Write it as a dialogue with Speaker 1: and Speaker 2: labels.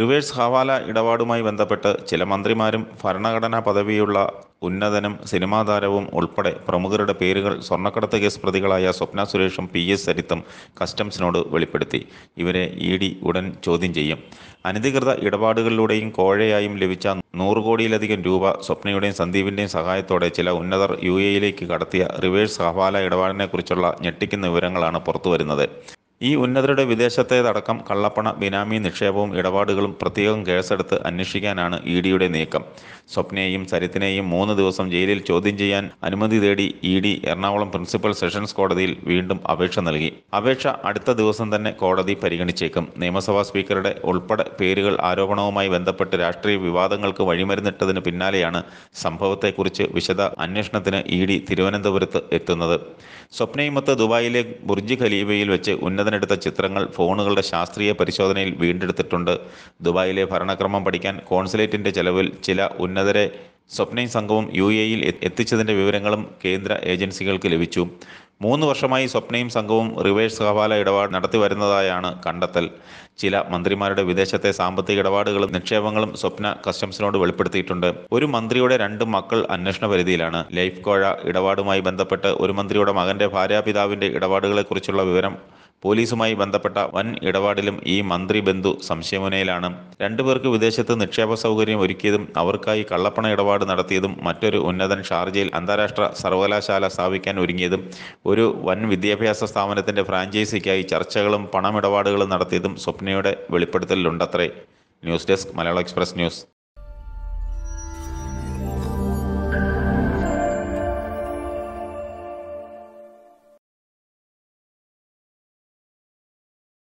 Speaker 1: reverse ഹവാല ഇടപാടുമായി ബന്ധപ്പെട്ട് ചില മന്ത്രിമാരും ഭരണഘടനാ പദവിയുള്ള ഉന്നതനും സിനിമാ താരവും ഉൾപ്പെടെ പ്രമുഖരുടെ പേരുകൾ സ്വർണ്ണക്കടത്ത് കേസ് പ്രതികളായ സ്വപ്ന സുരേഷും പി എസ് സരിത്തും കസ്റ്റംസിനോട് വെളിപ്പെടുത്തി ഇവരെ ഇ ഡി ഉടൻ ചോദ്യം ചെയ്യും അനധികൃത ഇടപാടുകളിലൂടെയും കോഴയായും ലഭിച്ച നൂറ് കോടിയിലധികം രൂപ സ്വപ്നയുടെയും സന്ദീപിൻ്റെയും സഹായത്തോടെ ചില ഉന്നതർ യു എയിലേക്ക് കടത്തിയ റിവേഴ്സ് ഹവാല ഇടപാടിനെക്കുറിച്ചുള്ള ഞെട്ടിക്കുന്ന വിവരങ്ങളാണ് പുറത്തുവരുന്നത് ഈ ഉന്നതരുടെ വിദേശത്തേതടക്കം കള്ളപ്പണ ബിനാമി നിക്ഷേപവും ഇടപാടുകളും പ്രത്യേകം കേസെടുത്ത് അന്വേഷിക്കാനാണ് ഇ ഡിയുടെ നീക്കം സ്വപ്നയെയും സരിത്തിനെയും മൂന്ന് ദിവസം ജയിലിൽ ചോദ്യം ചെയ്യാൻ അനുമതി തേടി E D Ernakulam principal sessions കോടതിയിൽ വീണ്ടും അപേക്ഷ നൽകി അപേക്ഷ അടുത്ത ദിവസം തന്നെ കോടതി പരിഗണിച്ചേക്കും നിയമസഭാ സ്പീക്കറുടെ ഉൾപ്പെടെ പേരുകൾ ആരോപണവുമായി ബന്ധപ്പെട്ട് രാഷ്ട്രീയ വിവാദങ്ങൾക്ക് വഴിമരുന്നിട്ടതിന് പിന്നാലെയാണ് സംഭവത്തെക്കുറിച്ച് വിശദ അന്വേഷണത്തിന് ഇ ഡി തിരുവനന്തപുരത്ത് എത്തുന്നത് സ്വപ്നയുമൊത്ത് ദുബായിലെ ബുർജ് ഖലീബയിൽ വെച്ച് ഉന്നത എടുത്ത ചിത്രങ്ങൾ ഫോണുകളുടെ ശാസ്ത്രീയ പരിശോധനയിൽ വീണ്ടെടുത്തിട്ടുണ്ട് ദുബായിലെ ഭരണക്രമം പഠിക്കാൻ കോൺസുലേറ്റിന്റെ ചെലവിൽ ചില ഉന്നതരെ സ്വപ്നയും സംഘവും യു എയിൽ എത്തിച്ചതിൻ്റെ വിവരങ്ങളും കേന്ദ്ര ഏജൻസികൾക്ക് ലഭിച്ചു മൂന്ന് വർഷമായി സ്വപ്നയും സംഘവും റിവേഴ്സ് ഹവാല ഇടപാട് നടത്തി വരുന്നതായാണ് കണ്ടെത്തൽ ചില മന്ത്രിമാരുടെ വിദേശത്തെ സാമ്പത്തിക ഇടപാടുകളും നിക്ഷേപങ്ങളും സ്വപ്ന കസ്റ്റംസിനോട് വെളിപ്പെടുത്തിയിട്ടുണ്ട് ഒരു മന്ത്രിയുടെ രണ്ട് മക്കൾ അന്വേഷണ പരിധിയിലാണ് ലൈഫ് കോഴ ഇടപാടുമായി ബന്ധപ്പെട്ട് ഒരു മന്ത്രിയുടെ മകന്റെ ഭാര്യാപിതാവിന്റെ ഇടപാടുകളെക്കുറിച്ചുള്ള വിവരം പോലീസുമായി ബന്ധപ്പെട്ട വൻ ഇടപാടിലും ഈ മന്ത്രി ബന്ധു സംശയമുനയിലാണ് രണ്ടുപേർക്ക് വിദേശത്ത് നിക്ഷേപ സൗകര്യം ഒരുക്കിയതും അവർക്കായി കള്ളപ്പണ ഇടപാട് നടത്തിയതും മറ്റൊരു ഉന്നതൻ ഷാർജയിൽ അന്താരാഷ്ട്ര സർവകലാശാല സ്ഥാപിക്കാൻ ഒരുങ്ങിയതും ഒരു വൻ വിദ്യാഭ്യാസ സ്ഥാപനത്തിന്റെ ഫ്രാഞ്ചൈസിക്കായി ചർച്ചകളും പണമിടപാടുകളും നടത്തിയതും സ്വപ്ന സൂചനയുടെ വെളിപ്പെടുത്തലിലുണ്ടത്രേ news desk Malayala express news